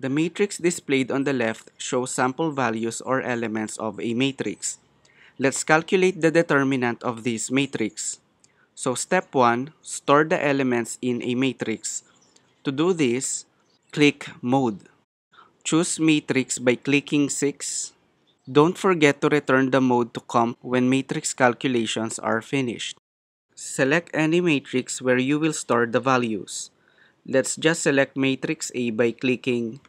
The matrix displayed on the left shows sample values or elements of a matrix. Let's calculate the determinant of this matrix. So step 1, store the elements in a matrix. To do this, click Mode. Choose matrix by clicking 6. Don't forget to return the mode to comp when matrix calculations are finished. Select any matrix where you will store the values. Let's just select matrix A by clicking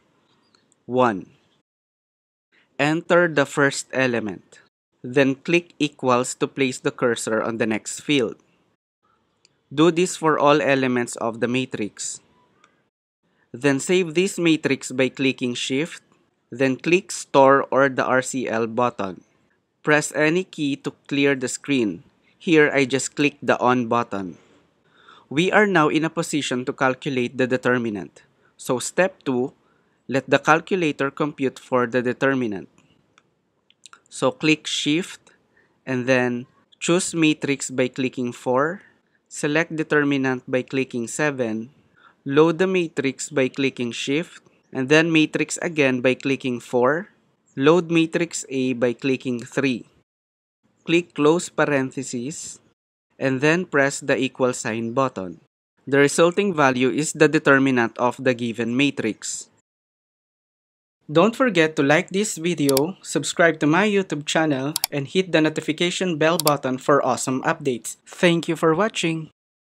1. Enter the first element. Then click equals to place the cursor on the next field. Do this for all elements of the matrix. Then save this matrix by clicking Shift, then click Store or the RCL button. Press any key to clear the screen. Here, I just click the On button. We are now in a position to calculate the determinant. So step 2, let the calculator compute for the determinant. So click Shift and then choose matrix by clicking 4, select determinant by clicking 7, load the matrix by clicking Shift, and then matrix again by clicking 4, load matrix A by clicking 3. Click close parentheses and then press the equal sign button. The resulting value is the determinant of the given matrix. Don't forget to like this video, subscribe to my YouTube channel, and hit the notification bell button for awesome updates. Thank you for watching!